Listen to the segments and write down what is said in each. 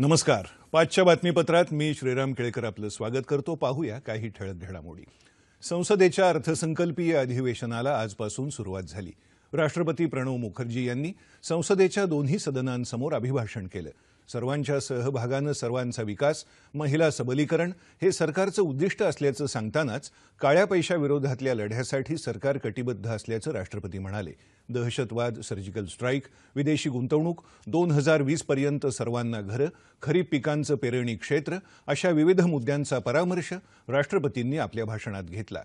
नमस्कार पाचच्या बातमीपत्रात मी श्रीराम केळकर आपलं स्वागत करतो पाहूया काही ठळक घडामोडी संसदेच्या अर्थसंकल्पीय अधिवेशनाला आजपासून सुरुवात झाली राष्ट्रपती प्रणव मुखर्जी यांनी संसदेच्या दोन्ही सदनांसमोर अभिभाषण केलं सर्वांच्या सहभागानं सर्वांचा विकास महिला सबलीकरण हे सरकारचं उद्दिष्ट असल्याचं सांगतानाच काळ्या पैशाविरोधातल्या लढ्यासाठी सरकार कटिबद्ध असल्याचं राष्ट्रपती म्हणाले दहशतवाद सर्जिकल स्ट्राईक विदेशी गुंतवणूक दोन हजार पर्यंत सर्वांना घरं खरीप पिकांचं पेरणी क्षेत्र अशा विविध मुद्द्यांचा परामर्श राष्ट्रपतींनी आपल्या भाषणात घेतला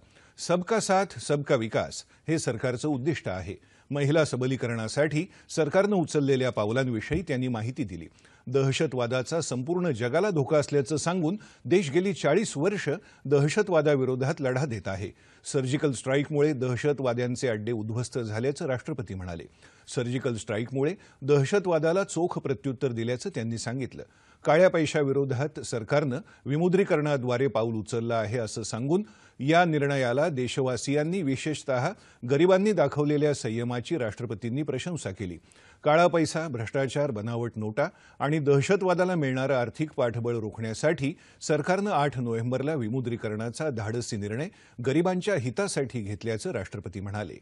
सबका साथ सबका विकास हे सरकारचं उद्दिष्ट आहे महिला सबलीकरणासाठी सरकारनं उचललेल्या पावलांविषयी त्यांनी माहिती दिली दहशतवादाचा संपूर्ण जगाला धोका असल्याचं सांगून देश गेली चाळीस वर्ष दहशतवादाविरोधात लढा देत आहे सर्जिकल स्ट्राईकमुळे दहशतवाद्यांचे अड्डे उद्ध्वस्त झाल्याचं राष्ट्रपती म्हणाले सर्जिकल स्ट्राईकमुळे दहशतवादाला चोख प्रत्युत्तर दिल्याचं त्यांनी सांगितलं काळ्या पैशाविरोधात सरकारनं विमुद्रीकरणाद्वारे पाऊल उचललं आहे असं सांगून या निर्णयाला देशवासियांनी विशेषत गरिबांनी दाखवलेल्या संयमाची राष्ट्रपतींनी प्रशंसा केली काळा पैसा भ्रष्टाचार बनावट नोटा आणि दहशतवादाला मिळणारं आर्थिक पाठबळ रोखण्यासाठी सरकारनं आठ नोव्हेंबरला विमुद्रीकरणाचा धाडसी निर्णय गरिबांच्या हितासाठी घेतल्याचं राष्ट्रपती म्हणाले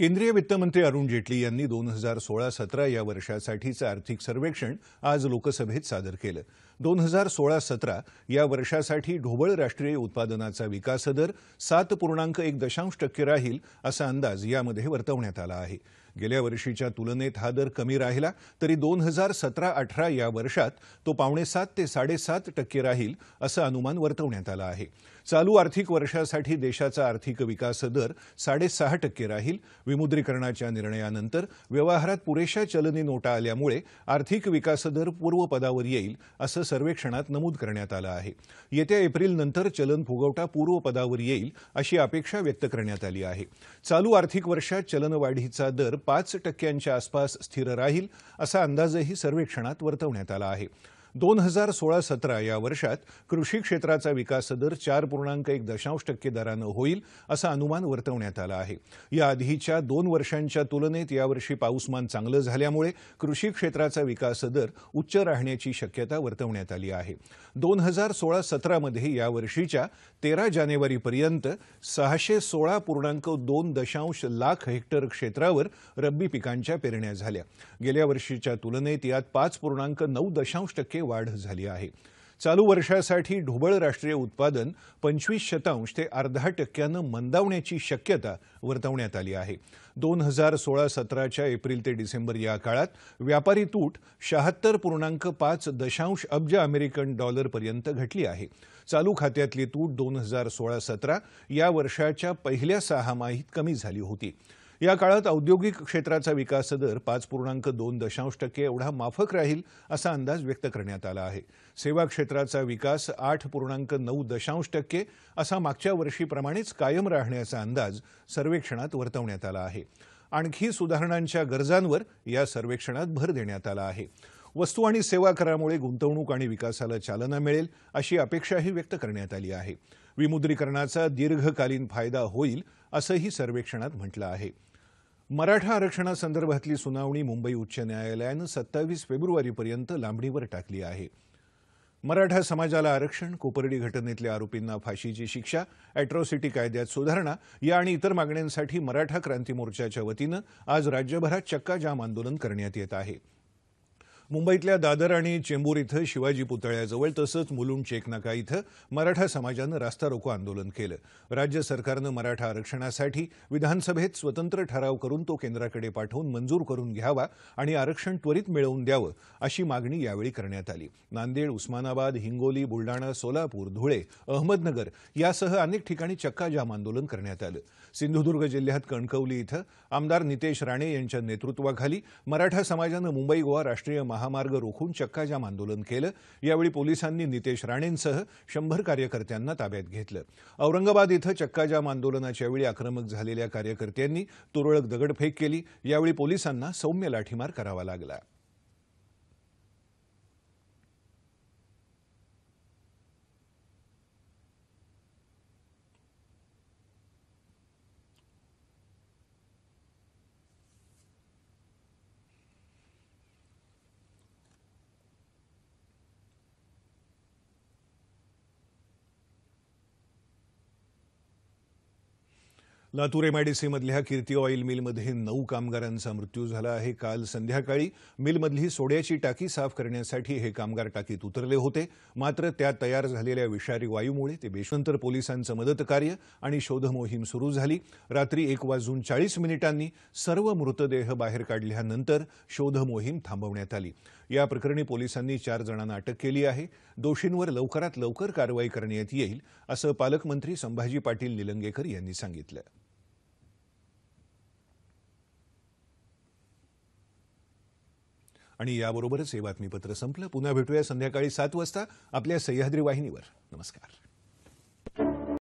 केंद्रीय वित्तमंत्री अरुण जेटली यांनी दोन हजार सोळा सतरा या वर्षासाठीचं आर्थिक सर्वेक्षण आज लोकसभेत सादर केलं दोन हजार सोळा सतरा या वर्षासाठी ढोबळ राष्ट्रीय उत्पादनाचा विकास दर सात पूर्णांक एक दशांश टक्के राहील असा अंदाज यामध्ये वर्तवण्यात आला आहे गेल्या वर्षीच्या तुलनेत हा दर कमी राहिला तरी दोन हजार सतरा अठरा या वर्षात तो सात ते साडेसात टक्के राहील असं अनुमान वर्तवण्यात आलं आहे चालू आर्थिक वर्षासाठी देशाचा आर्थिक विकास दर साडेसहा टक्के राहील विमुद्रीकरणाच्या निर्णयानंतर व्यवहारात पुरेशा चलनी नोटा आल्यामुळे आर्थिक विकास दर पूर्वपदावर येईल असं सर्वेक्षणात नमूद करण्यात आलं आहे येत्या एप्रिलनंतर चलन फुगवटा पूर्वपदावर येईल अशी अपेक्षा व्यक्त करण्यात आली आहे चालू आर्थिक वर्षात चलनवाढीचा दर पाच टक्क्यांच्या आसपास स्थिर राहील असा अंदाजही सर्वेक्षणात वर्तवण्यात आला आहे दोन हजार सोळा सतरा या वर्षात कृषी क्षेत्राचा विकास दर चार पूर्णांक एक दशांश टक्के दरानं होईल असं अनुमान वर्तवण्यात आलं आहे आधीच्या दोन वर्षांच्या तुलनेत यावर्षी पाऊसमान चांगलं झाल्यामुळे कृषी क्षेत्राचा विकास दर उच्च राहण्याची शक्यता वर्तवण्यात आली आहे दोन हजार सोळा सतरामध्ये यावर्षीच्या तेरा जानेवारीपर्यंत सहाशे सोळा पूर्णांक दोन दशांश लाख हेक्टर क्षेत्रावर रब्बी पिकांच्या पेरण्या झाल्या गेल्या वर्षीच्या तुलनेत यात पाच पूर्णांक नऊ दशांश टक्के टक्के वाढ झाली आहे चालू वर्षासाठी ढोबळ राष्ट्रीय उत्पादन पंचवीस शतांश ते अर्धा टक्क्यानं मंदावण्याची शक्यता वर्तवण्यात आली आहे दोन हजार सोळा सतराच्या एप्रिल ते डिसेंबर या काळात व्यापारी तूट शहात्तर पूर्णांक पाच दशांश अब्ज अमेरिकन डॉलरपर्यंत घटली आहे चालू खात्यातली तूट दोन हजार सोळा सतरा या वर्षाच्या पहिल्या सहामाहीत कमी झाली होती या काळात औद्योगिक क्षेत्राचा विकास दर पाच पूर्णांक दोन दशांश टक्के एवढा माफक राहील असा अंदाज व्यक्त करण्यात आला आहे सेवा क्षेत्राचा विकास आठ पूर्णांक नऊ दशांश टक्के असा मागच्या वर्षीप्रमाणेच कायम राहण्याचा अंदाज सर्वेक्षणात वर्तवण्यात आला आहे आणखी सुधारणांच्या गरजांवर या सर्वेक्षणात भर देण्यात आला आहे वस्तू आणि सेवा करामुळे गुंतवणूक आणि विकासाला चालना मिळेल अशी अपेक्षाही व्यक्त करण्यात आली आहे विमुद्रीकरणाचा दीर्घकालीन फायदा होईल असंही सर्वेक्षणात म्हटलं आहे मराठा आरक्षणासंदर्भातली सुनावणी मुंबई उच्च न्यायालयानं सत्तावीस फेब्रुवारीपर्यंत लांबणीवर टाकली आहे मराठा समाजाला आरक्षण कोपर्डी घटनेतल्या आरोपींना फाशीची शिक्षा अॅट्रॉसिटी कायद्यात सुधारणा या आणि इतर मागण्यांसाठी मराठा क्रांती मोर्चाच्या वतीनं आज राज्यभरात चक्काजाम आंदोलन करण्यात येत आहे मुंबईतल्या दादर आणि चेंबूर इथं शिवाजी पुतळ्याजवळ तसंच मुलुंड चेकनाका इथं मराठा समाजानं रास्ता रोको आंदोलन केलं राज्य सरकारनं मराठा आरक्षणासाठी विधानसभेत स्वतंत्र ठराव करून तो केंद्राकडे पाठवून मंजूर करून घ्यावा आणि आरक्षण त्वरित मिळवून द्यावं अशी मागणी यावेळी करण्यात आली नांदेड उस्मानाबाद हिंगोली बुलडाणा सोलापूर धुळे अहमदनगर यासह अनेक ठिकाणी चक्काजाम आंदोलन करण्यात आलं सिंधुदुर्ग जिल्ह्यात कणकवली इथं आमदार नितेश राणे यांच्या नेतृत्वाखाली मराठा समाजानं मुंबई गोवा राष्ट्रीय महा महामार्ग रोखून चक्काजाम आंदोलन केलं यावेळी पोलिसांनी नितेश राणेंसह शंभर कार्यकर्त्यांना ताब्यात घेतलं औरंगाबाद इथं चक्काजाम आंदोलनाच्या वेळी आक्रमक झालेल्या कार्यकर्त्यांनी तुरळक दगडफेक केली यावेळी पोलिसांना सौम्य लाठीमार करावा लागला लातूर एमआयडीसीमधल्या कीर्ती ऑइल मिलमध्ये नऊ कामगारांचा मृत्यू झाला आहे काल संध्याकाळी मिलमधली सोड्याची टाकी साफ करण्यासाठी हे कामगार टाकीत उतरले होते मात्र त्या तयार झालेल्या विषारी वायूमुळे ते बेशनंतर पोलिसांचं मदतकार्य आणि शोधमोहीम सुरू झाली रात्री एक वाजून चाळीस मिनिटांनी सर्व मृतदेह बाहेर काढल्यानंतर शोधमोहीम थांबवण्यात आली या प्रकरणी पोलिसांनी चार जणांना अटक केली आहे दोषींवर लवकरात लवकर कारवाई करण्यात येईल असं पालकमंत्री संभाजी पाटील निलंगेकर यांनी सांगितलं आणि याबरोबरच हे बातमीपत्र संपलं पुन्हा भेटूया संध्याकाळी सात वाजता आपल्या सह्याद्री वाहिनीवर नमस्कार